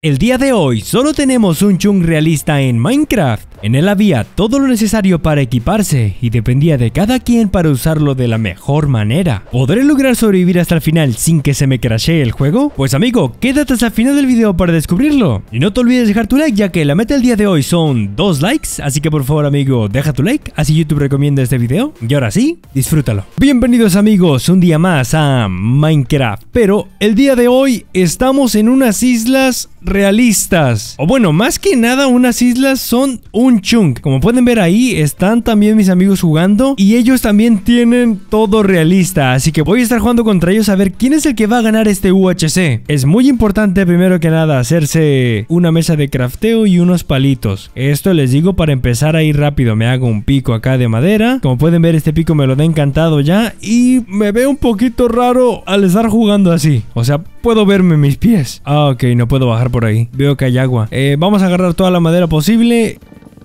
El día de hoy solo tenemos un Chung realista en Minecraft. En él había todo lo necesario para equiparse y dependía de cada quien para usarlo de la mejor manera. ¿Podré lograr sobrevivir hasta el final sin que se me crashee el juego? Pues amigo, quédate hasta el final del video para descubrirlo. Y no te olvides dejar tu like ya que la meta del día de hoy son dos likes, así que por favor amigo deja tu like, así YouTube recomienda este video. Y ahora sí, disfrútalo. Bienvenidos amigos un día más a Minecraft, pero el día de hoy estamos en unas islas realistas. O bueno, más que nada unas islas son un chunk. Como pueden ver ahí están también mis amigos jugando y ellos también tienen todo realista. Así que voy a estar jugando contra ellos a ver quién es el que va a ganar este UHC. Es muy importante primero que nada hacerse una mesa de crafteo y unos palitos. Esto les digo para empezar a ir rápido. Me hago un pico acá de madera. Como pueden ver este pico me lo da encantado ya y me veo un poquito raro al estar jugando así. O sea, Puedo verme mis pies. Ah, ok, no puedo bajar por ahí. Veo que hay agua. Eh, vamos a agarrar toda la madera posible.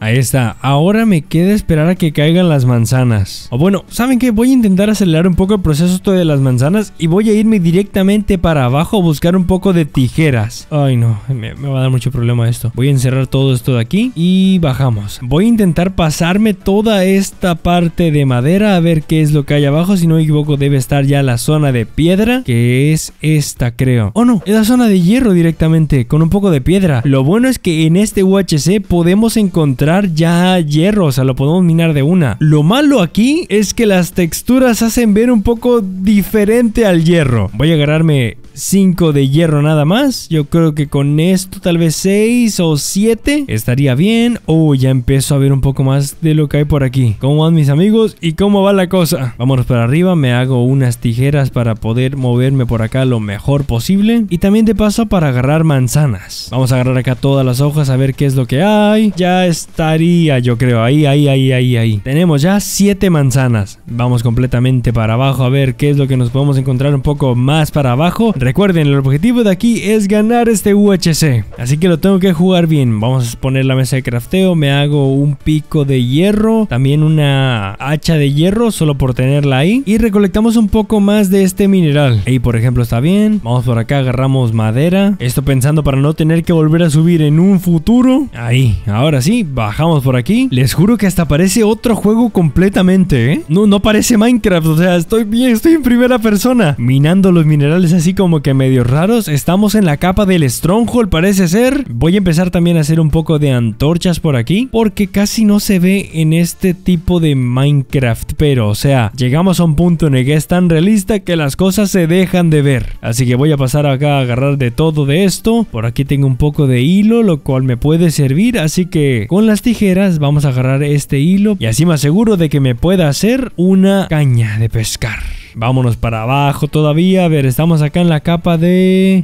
Ahí está. Ahora me queda esperar a que caigan las manzanas. O bueno, ¿saben qué? Voy a intentar acelerar un poco el proceso esto de las manzanas y voy a irme directamente para abajo a buscar un poco de tijeras. Ay, no. Me, me va a dar mucho problema esto. Voy a encerrar todo esto de aquí y bajamos. Voy a intentar pasarme toda esta parte de madera a ver qué es lo que hay abajo. Si no me equivoco, debe estar ya la zona de piedra, que es esta, creo. Oh, no. Es la zona de hierro directamente, con un poco de piedra. Lo bueno es que en este UHC podemos encontrar ya hierro, o sea, lo podemos minar de una. Lo malo aquí es que las texturas hacen ver un poco diferente al hierro. Voy a agarrarme 5 de hierro nada más. Yo creo que con esto tal vez 6 o 7 estaría bien. Oh, ya empiezo a ver un poco más de lo que hay por aquí. ¿Cómo van mis amigos? ¿Y cómo va la cosa? Vámonos para arriba, me hago unas tijeras para poder moverme por acá lo mejor posible. Y también de paso para agarrar manzanas. Vamos a agarrar acá todas las hojas a ver qué es lo que hay. Ya estaría, yo creo. Ahí, ahí, ahí, ahí, ahí. Tenemos ya 7 manzanas. Vamos completamente para abajo a ver qué es lo que nos podemos encontrar un poco más para abajo. Recuerden, el objetivo de aquí es ganar este UHC, así que lo tengo que jugar bien. Vamos a poner la mesa de crafteo, me hago un pico de hierro, también una hacha de hierro, solo por tenerla ahí. Y recolectamos un poco más de este mineral. Ahí, por ejemplo, está bien. Vamos por acá, agarramos madera. Esto pensando para no tener que volver a subir en un futuro. Ahí, ahora sí, bajamos por aquí. Les juro que hasta parece otro juego completamente, ¿eh? No, no parece Minecraft, o sea, estoy bien, estoy en primera persona. Minando los minerales así como que medio raros. Estamos en la capa del Stronghold, parece ser. Voy a empezar también a hacer un poco de antorchas por aquí, porque casi no se ve en este tipo de Minecraft. Pero, o sea, llegamos a un punto en el que es tan realista que las cosas se dejan de ver. Así que voy a pasar acá a agarrar de todo de esto. Por aquí tengo un poco de hilo, lo cual me puede servir. Así que con las tijeras vamos a agarrar este hilo y así me aseguro de que me pueda hacer una caña de pescar. Vámonos para abajo todavía. A ver, estamos acá en la capa de...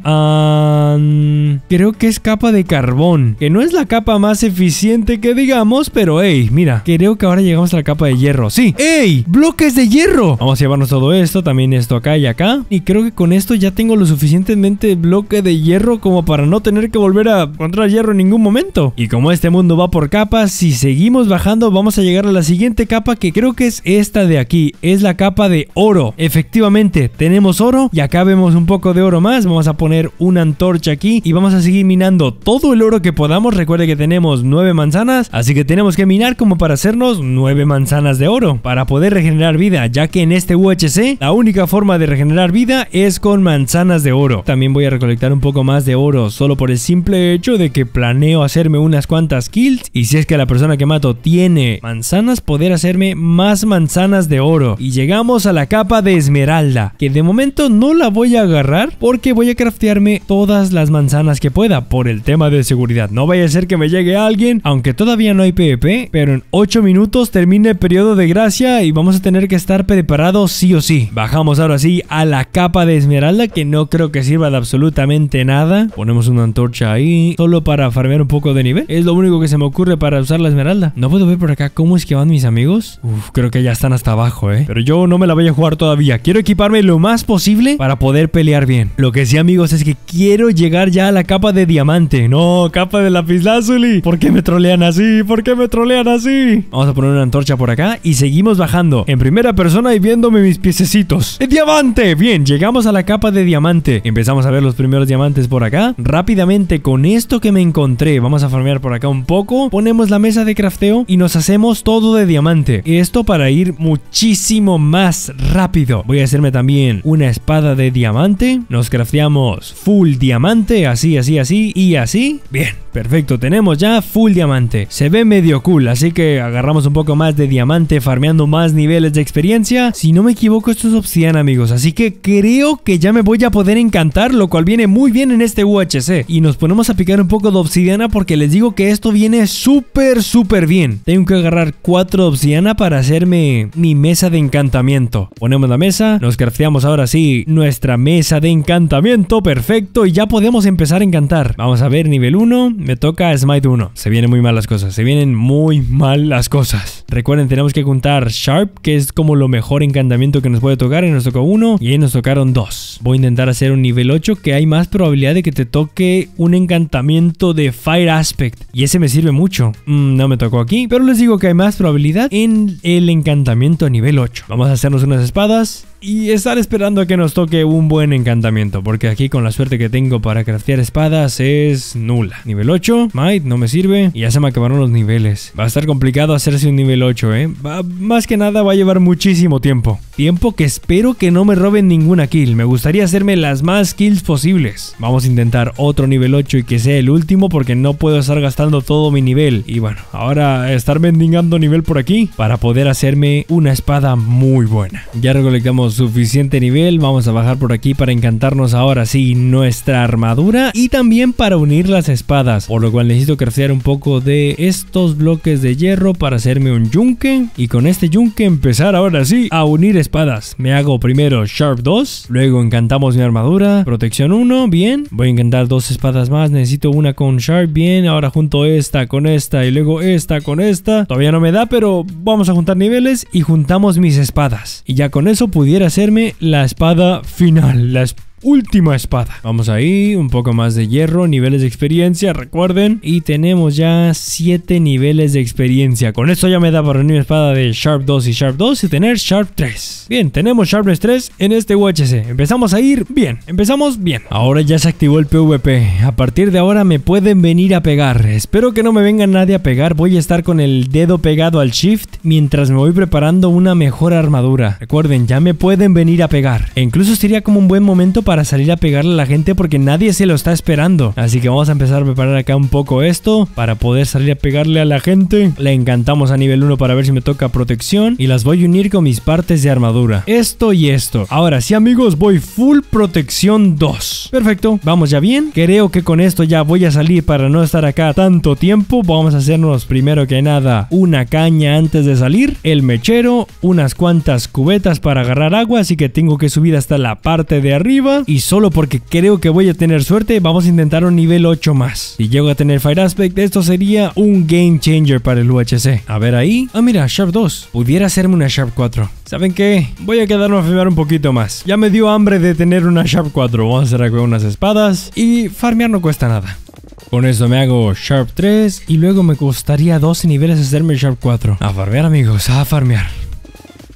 creo que es capa de carbón. Que no es la capa más eficiente que digamos, pero hey, mira. Creo que ahora llegamos a la capa de hierro. ¡Sí! ¡Ey! ¡Bloques de hierro! Vamos a llevarnos todo esto, también esto acá y acá. Y creo que con esto ya tengo lo suficientemente bloque de hierro como para no tener que volver a encontrar hierro en ningún momento. Y como este mundo va por capas, si seguimos bajando vamos a llegar a la siguiente capa que creo que es esta de aquí. Es la capa de oro. Efectivamente, tenemos oro y acá vemos un poco de oro más. Vamos a poner una antorcha aquí y vamos a seguir minando todo el oro que podamos. Recuerde que tenemos nueve manzanas, así que tenemos que minar como para hacernos nueve manzanas de oro para poder regenerar vida, ya que en este UHC la única forma de regenerar vida es con manzanas de oro. También voy a recolectar un poco más de oro solo por el simple hecho de que planeo hacerme unas cuantas kills y si es que la persona que mato tiene manzanas, poder hacerme más manzanas de oro. Y llegamos a la capa de esmeralda, que de momento no la voy a agarrar porque voy a craftearme todas las manzanas que pueda por el tema de seguridad. No vaya a ser que me llegue alguien, aunque todavía no hay PvP, pero en 8 minutos termine el periodo de gracia y vamos a tener que estar preparados sí o sí. Bajamos ahora sí a la capa de esmeralda que no creo que sirva de absolutamente nada. Ponemos una antorcha ahí solo para farmear un poco de nivel. Es lo único que se me ocurre para usar la esmeralda. No puedo ver por acá cómo es que van mis amigos. Uf, creo que ya están hasta abajo, eh. Pero yo no me la voy a jugar todavía Quiero equiparme lo más posible para poder pelear bien. Lo que sí, amigos, es que quiero llegar ya a la capa de diamante. No, capa de lapislázuli. ¿Por qué me trolean así? ¿Por qué me trolean así? Vamos a poner una antorcha por acá y seguimos bajando. En primera persona y viéndome mis piececitos. ¡El ¡Eh, ¡Diamante! Bien, llegamos a la capa de diamante. Empezamos a ver los primeros diamantes por acá. Rápidamente, con esto que me encontré, vamos a farmear por acá un poco. Ponemos la mesa de crafteo y nos hacemos todo de diamante. Esto para ir muchísimo más rápido. Voy a hacerme también una espada de diamante. Nos crafteamos full diamante, así, así, así y así. Bien, Perfecto, tenemos ya full diamante. Se ve medio cool, así que agarramos un poco más de diamante farmeando más niveles de experiencia. Si no me equivoco, esto es obsidiana, amigos. Así que creo que ya me voy a poder encantar, lo cual viene muy bien en este UHC. Y nos ponemos a picar un poco de obsidiana porque les digo que esto viene súper, súper bien. Tengo que agarrar cuatro obsidiana para hacerme mi mesa de encantamiento. Ponemos la mesa, nos crafteamos ahora sí nuestra mesa de encantamiento. Perfecto, y ya podemos empezar a encantar. Vamos a ver nivel 1 me toca Smite 1. Se vienen muy mal las cosas, se vienen muy mal las cosas. Recuerden, tenemos que juntar Sharp, que es como lo mejor encantamiento que nos puede tocar. Y nos tocó uno y ahí nos tocaron dos. Voy a intentar hacer un nivel 8, que hay más probabilidad de que te toque un encantamiento de Fire Aspect. Y ese me sirve mucho. Mm, no me tocó aquí, pero les digo que hay más probabilidad en el encantamiento a nivel 8. Vamos a hacernos unas espadas y estar esperando a que nos toque un buen encantamiento, porque aquí con la suerte que tengo para craftear espadas es nula. Nivel 8, Might, no me sirve, y ya se me acabaron los niveles. Va a estar complicado hacerse un nivel 8, ¿eh? más que nada va a llevar muchísimo tiempo. Tiempo que espero que no me roben ninguna kill, me gustaría hacerme las más kills posibles. Vamos a intentar otro nivel 8 y que sea el último porque no puedo estar gastando todo mi nivel. Y bueno, ahora estar mendigando nivel por aquí para poder hacerme una espada muy buena. Ya recolectamos suficiente nivel, vamos a bajar por aquí para encantarnos ahora sí nuestra armadura y también para unir las espadas. Por lo cual necesito crecer un poco de estos bloques de hierro para hacerme un yunque. Y con este yunque empezar ahora sí a unir espadas espadas. Me hago primero Sharp 2, luego encantamos mi armadura, protección 1, bien. Voy a encantar dos espadas más, necesito una con Sharp, bien. Ahora junto esta con esta y luego esta con esta. Todavía no me da, pero vamos a juntar niveles y juntamos mis espadas. Y ya con eso pudiera hacerme la espada final, la espada última espada. Vamos ahí, un poco más de hierro, niveles de experiencia, recuerden. Y tenemos ya 7 niveles de experiencia. Con esto ya me da para una espada de Sharp 2 y Sharp 2 y tener Sharp 3. Bien, tenemos Sharpness 3 en este UHC. Empezamos a ir bien, empezamos bien. Ahora ya se activó el PvP. A partir de ahora me pueden venir a pegar. Espero que no me venga nadie a pegar. Voy a estar con el dedo pegado al Shift mientras me voy preparando una mejor armadura. Recuerden, ya me pueden venir a pegar. E incluso sería como un buen momento para para salir a pegarle a la gente porque nadie se lo está esperando. Así que vamos a empezar a preparar acá un poco esto para poder salir a pegarle a la gente. Le encantamos a nivel 1 para ver si me toca protección y las voy a unir con mis partes de armadura. Esto y esto. Ahora sí amigos, voy full protección 2. Perfecto, vamos ya bien. Creo que con esto ya voy a salir para no estar acá tanto tiempo. Vamos a hacernos primero que nada una caña antes de salir, el mechero, unas cuantas cubetas para agarrar agua, así que tengo que subir hasta la parte de arriba y solo porque creo que voy a tener suerte, vamos a intentar un nivel 8 más. Si llego a tener Fire Aspect, esto sería un game changer para el UHC. A ver ahí. Ah, mira, Sharp 2. Pudiera hacerme una Sharp 4. ¿Saben qué? Voy a quedarme a firmar un poquito más. Ya me dio hambre de tener una Sharp 4. Vamos a hacer aquí unas espadas. Y farmear no cuesta nada. Con eso me hago Sharp 3 y luego me costaría 12 niveles hacerme Sharp 4. A farmear amigos, a farmear.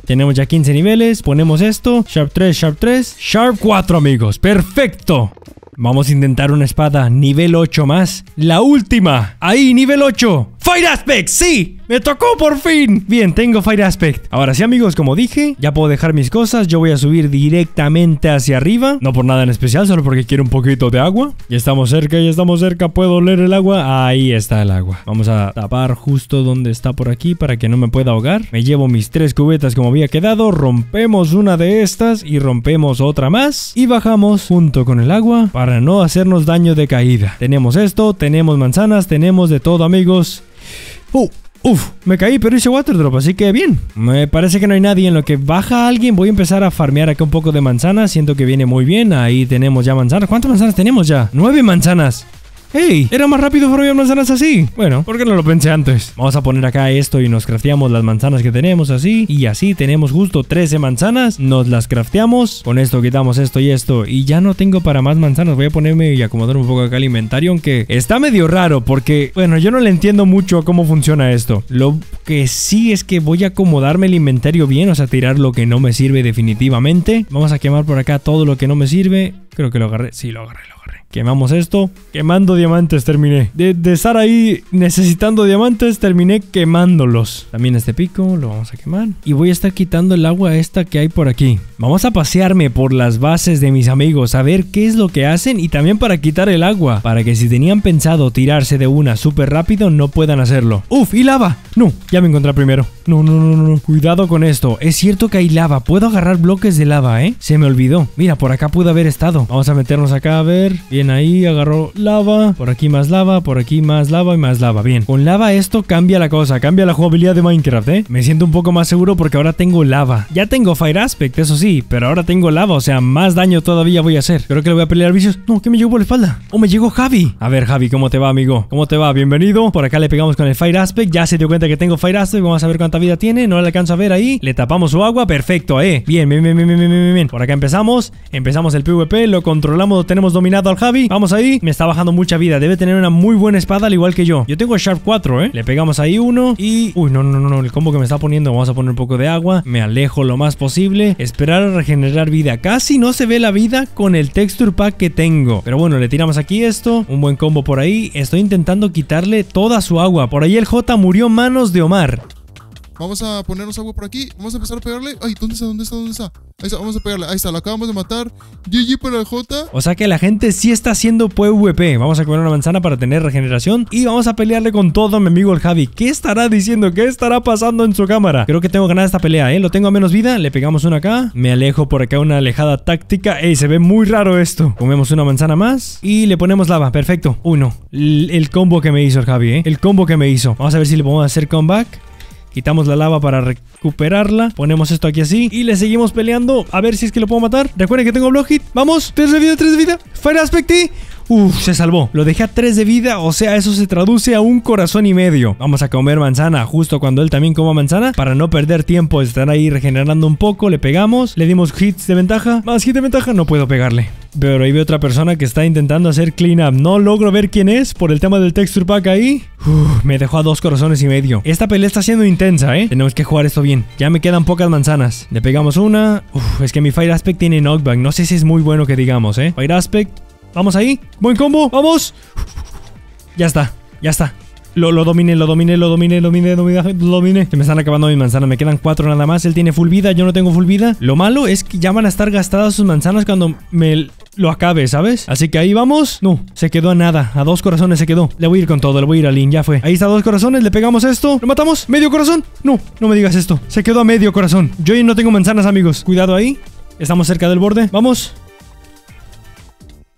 Tenemos ya 15 niveles, ponemos esto, Sharp 3, Sharp 3, Sharp 4 amigos, perfecto. Vamos a intentar una espada nivel 8 más, la última, ahí nivel 8, Fire Aspect, sí, ¡Me tocó por fin! Bien, tengo Fire Aspect. Ahora sí, amigos, como dije, ya puedo dejar mis cosas. Yo voy a subir directamente hacia arriba. No por nada en especial, solo porque quiero un poquito de agua. Ya estamos cerca, ya estamos cerca. ¿Puedo oler el agua? Ahí está el agua. Vamos a tapar justo donde está por aquí para que no me pueda ahogar. Me llevo mis tres cubetas como había quedado. Rompemos una de estas y rompemos otra más. Y bajamos junto con el agua para no hacernos daño de caída. Tenemos esto, tenemos manzanas, tenemos de todo, amigos. ¡Oh! Uf, me caí, pero hice water drop, así que bien. Me parece que no hay nadie. En lo que baja alguien, voy a empezar a farmear acá un poco de manzanas. Siento que viene muy bien. Ahí tenemos ya manzanas. ¿Cuántas manzanas tenemos ya? Nueve manzanas. ¡Ey! Era más rápido farmear manzanas así. Bueno, ¿por qué no lo pensé antes? Vamos a poner acá esto y nos crafteamos las manzanas que tenemos así. Y así tenemos justo 13 manzanas. Nos las crafteamos. Con esto quitamos esto y esto. Y ya no tengo para más manzanas. Voy a ponerme y acomodar un poco acá el inventario. Aunque está medio raro porque, bueno, yo no le entiendo mucho cómo funciona esto. Lo que sí es que voy a acomodarme el inventario bien. O sea, tirar lo que no me sirve definitivamente. Vamos a quemar por acá todo lo que no me sirve. Creo que lo agarré. Sí, lo agarré, lo agarré. Quemamos esto. Quemando diamantes terminé. De, estar ahí necesitando diamantes, terminé quemándolos. También este pico lo vamos a quemar. Y voy a estar quitando el agua esta que hay por aquí. Vamos a pasearme por las bases de mis amigos a ver qué es lo que hacen y también para quitar el agua. Para que si tenían pensado tirarse de una súper rápido, no puedan hacerlo. ¡Uf! ¡Y lava! No, ya me encontré primero. No, no, no, no. Cuidado con esto. Es cierto que hay lava. Puedo agarrar bloques de lava, ¿eh? Se me olvidó. Mira, por acá pude haber estado vamos a meternos acá a ver. Bien ahí, agarró lava. Por aquí más lava, por aquí más lava y más lava. Bien, con lava esto cambia la cosa, cambia la jugabilidad de Minecraft, ¿eh? Me siento un poco más seguro porque ahora tengo lava. Ya tengo Fire Aspect, eso sí, pero ahora tengo lava, o sea, más daño todavía voy a hacer. Creo que le voy a pelear vicios. No, que me llegó por la espalda. Oh, me llegó Javi. A ver, Javi, ¿cómo te va, amigo? ¿Cómo te va? Bienvenido. Por acá le pegamos con el Fire Aspect. Ya se dio cuenta que tengo Fire Aspect. Vamos a ver cuánta vida tiene. No le alcanzo a ver ahí. Le tapamos su agua. Perfecto, ¿eh? Bien, bien, bien, bien, bien, bien, bien. Por acá empezamos. Empezamos el PvP lo controlamos, lo tenemos dominado al Javi. Vamos ahí. Me está bajando mucha vida. Debe tener una muy buena espada, al igual que yo. Yo tengo Sharp 4, ¿eh? Le pegamos ahí uno y... Uy, no, no, no, no. El combo que me está poniendo. Vamos a poner un poco de agua. Me alejo lo más posible. Esperar a regenerar vida. Casi no se ve la vida con el texture pack que tengo. Pero bueno, le tiramos aquí esto. Un buen combo por ahí. Estoy intentando quitarle toda su agua. Por ahí el J murió manos de Omar. Vamos a ponernos agua por aquí. Vamos a empezar a pegarle. Ay, ¿dónde está? ¿Dónde está? ¿Dónde está? Ahí está, vamos a pegarle. Ahí está, lo acabamos de matar. GG para el J. O sea que la gente sí está haciendo PvP. Vamos a comer una manzana para tener regeneración. Y vamos a pelearle con todo mi amigo el Javi. ¿Qué estará diciendo? ¿Qué estará pasando en su cámara? Creo que tengo ganada esta pelea, ¿eh? Lo tengo a menos vida. Le pegamos una acá. Me alejo por acá una alejada táctica. Ey, se ve muy raro esto. Comemos una manzana más. Y le ponemos lava. Perfecto. Uno. el combo que me hizo el Javi, ¿eh? El combo que me hizo. Vamos a ver si le podemos hacer comeback. Quitamos la lava para recuperarla. Ponemos esto aquí así. Y le seguimos peleando. A ver si es que lo puedo matar. Recuerden que tengo blog hit. Vamos. Tres de vida, tres de vida. Fire Aspect Uf, se salvó. Lo dejé a 3 de vida, o sea, eso se traduce a un corazón y medio. Vamos a comer manzana justo cuando él también coma manzana para no perder tiempo. Estar ahí regenerando un poco, le pegamos, le dimos hits de ventaja. Más hits de ventaja, no puedo pegarle. Pero ahí veo otra persona que está intentando hacer clean up No logro ver quién es por el tema del texture pack ahí. Uf, me dejó a dos corazones y medio. Esta pelea está siendo intensa, ¿eh? Tenemos que jugar esto bien. Ya me quedan pocas manzanas. Le pegamos una. Uf, es que mi Fire Aspect tiene knockback. No sé si es muy bueno que digamos, ¿eh? Fire Aspect, Vamos ahí. Buen combo. Vamos. Ya está. Ya está. Lo, lo dominé, lo dominé, lo dominé, lo dominé, lo dominé. Se me están acabando mis manzanas. Me quedan cuatro nada más. Él tiene full vida. Yo no tengo full vida. Lo malo es que ya van a estar gastadas sus manzanas cuando me lo acabe, ¿sabes? Así que ahí vamos. No, se quedó a nada. A dos corazones se quedó. Le voy a ir con todo. Le voy a ir a Lin. Ya fue. Ahí está dos corazones. Le pegamos esto. ¿Lo matamos? ¿Medio corazón? No, no me digas esto. Se quedó a medio corazón. Yo no tengo manzanas, amigos. Cuidado ahí. Estamos cerca del borde. Vamos.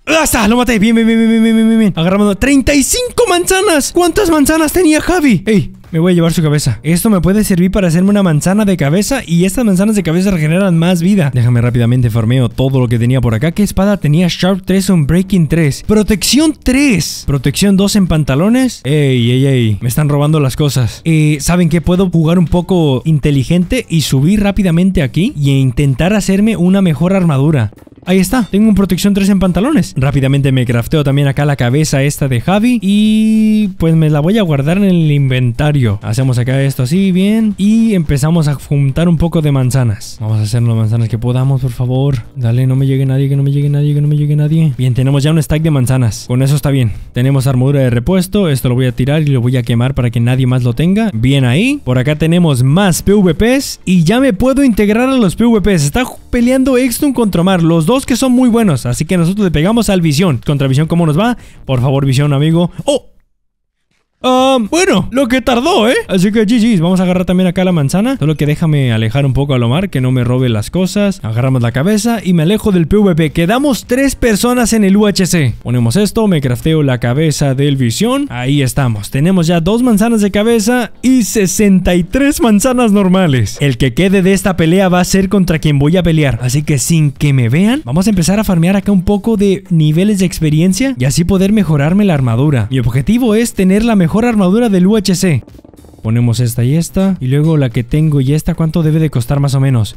¡Ah, está! Lo maté. Bien, bien, bien, bien, bien, bien, bien. Agarramos 35 manzanas. ¿Cuántas manzanas tenía Javi? ¡Ey! Me voy a llevar su cabeza. Esto me puede servir para hacerme una manzana de cabeza y estas manzanas de cabeza regeneran más vida. Déjame rápidamente farmeo todo lo que tenía por acá. ¿Qué espada tenía? Sharp 3 on Breaking 3. Protección 3. Protección 2 en pantalones. Ey, ey, ey. Me están robando las cosas. Eh, ¿saben qué? Puedo jugar un poco inteligente y subir rápidamente aquí y intentar hacerme una mejor armadura. Ahí está, tengo un protección 3 en pantalones. Rápidamente me crafteo también acá la cabeza esta de Javi y pues me la voy a guardar en el inventario. Hacemos acá esto así, bien. Y empezamos a juntar un poco de manzanas. Vamos a hacer las manzanas que podamos, por favor. Dale, no me llegue nadie, que no me llegue nadie, que no me llegue nadie. Bien, tenemos ya un stack de manzanas. Con eso está bien. Tenemos armadura de repuesto. Esto lo voy a tirar y lo voy a quemar para que nadie más lo tenga. Bien ahí. Por acá tenemos más PvPs. Y ya me puedo integrar a los PvPs. Está peleando Exton contra Mar. Los dos que son muy buenos. Así que nosotros le pegamos al Visión. Contra Visión, ¿cómo nos va? Por favor, Visión, amigo. ¡Oh! bueno, lo que tardó, ¿eh? Así que GG, vamos a agarrar también acá la manzana. Solo que déjame alejar un poco a Lomar, que no me robe las cosas. Agarramos la cabeza y me alejo del PvP. Quedamos tres personas en el UHC. Ponemos esto, me crafteo la cabeza del visión. Ahí estamos. Tenemos ya dos manzanas de cabeza y 63 manzanas normales. El que quede de esta pelea va a ser contra quien voy a pelear. Así que sin que me vean, vamos a empezar a farmear acá un poco de niveles de experiencia y así poder mejorarme la armadura. Mi objetivo es tener la mejor mejor armadura del UHC ponemos esta y esta. Y luego la que tengo y esta, ¿cuánto debe de costar más o menos?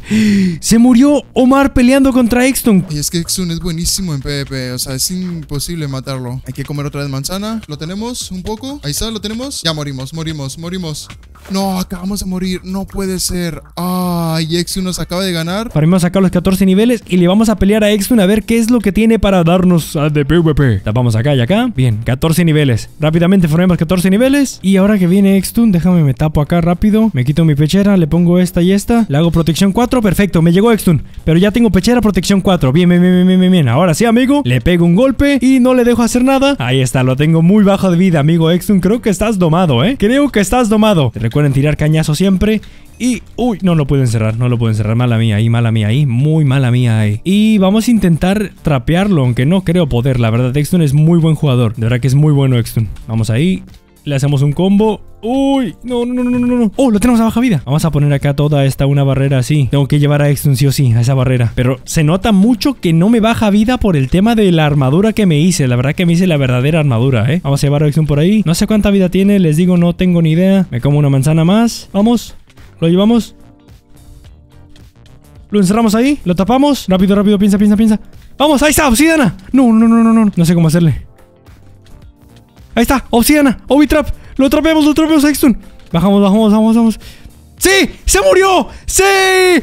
¡Se murió Omar peleando contra Exton! Y es que Extun es buenísimo en PvP, o sea, es imposible matarlo. Hay que comer otra vez manzana. Lo tenemos un poco. Ahí está, lo tenemos. Ya morimos, morimos, morimos. No, acabamos de morir. No puede ser. Ay, Extun nos acaba de ganar. Paremos acá los 14 niveles y le vamos a pelear a Extun a ver qué es lo que tiene para darnos a de PvP. Tapamos acá y acá. Bien, 14 niveles. Rápidamente formemos 14 niveles. Y ahora que viene Extun, déjame me tapo acá rápido. Me quito mi pechera, le pongo esta y esta. Le hago protección 4, perfecto, me llegó Extun. Pero ya tengo pechera, protección 4. Bien, bien, bien, bien, bien, bien. Ahora sí, amigo, le pego un golpe y no le dejo hacer nada. Ahí está, lo tengo muy bajo de vida, amigo Extun. Creo que estás domado, ¿eh? Creo que estás domado. Recuerden tirar cañazo siempre. Y, uy, no lo puedo encerrar, no lo puedo encerrar. Mala mía ahí, mala mía ahí, muy mala mía ahí. Y vamos a intentar trapearlo, aunque no creo poder. La verdad, Extun es muy buen jugador. De verdad que es muy bueno Extun. Vamos ahí. Le hacemos un combo. Uy, no, no, no, no, no, Oh, lo tenemos a baja vida. Vamos a poner acá toda esta una barrera así. Tengo que llevar a Exuncio sí o sí, a esa barrera. Pero se nota mucho que no me baja vida por el tema de la armadura que me hice. La verdad que me hice la verdadera armadura, ¿eh? Vamos a llevar a Exun por ahí. No sé cuánta vida tiene, les digo, no tengo ni idea. Me como una manzana más. Vamos, lo llevamos. Lo encerramos ahí, lo tapamos. Rápido, rápido, piensa, piensa, piensa. Vamos, ahí está, obsidiana. No, no, no, no, no. No sé cómo hacerle. Ahí está, obsidiana, Obitrap. Lo atrapemos, lo atrapemos, sexton, Bajamos, bajamos, vamos, vamos. ¡Sí! ¡Se murió! ¡Sí!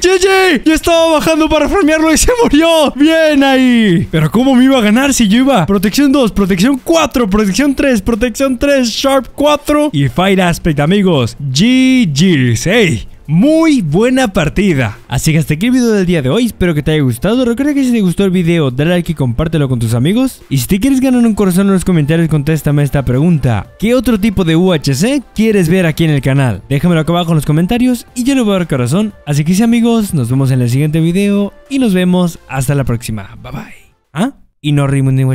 ¡GG! Yo estaba bajando para farmearlo y se murió. ¡Bien ahí! Pero ¿cómo me iba a ganar si yo iba? Protección 2, protección 4, protección 3, protección 3, Sharp 4 y Fire Aspect, amigos. GG, ¡Ey! muy buena partida. Así que hasta aquí el video del día de hoy, espero que te haya gustado. Recuerda que si te gustó el video, dale like y compártelo con tus amigos. Y si te quieres ganar un corazón en los comentarios, contéstame esta pregunta. ¿Qué otro tipo de UHC quieres ver aquí en el canal? Déjamelo acá abajo en los comentarios y yo le voy a dar corazón. Así que sí amigos, nos vemos en el siguiente video y nos vemos hasta la próxima. Bye bye. ¿Ah? Y no rimos ni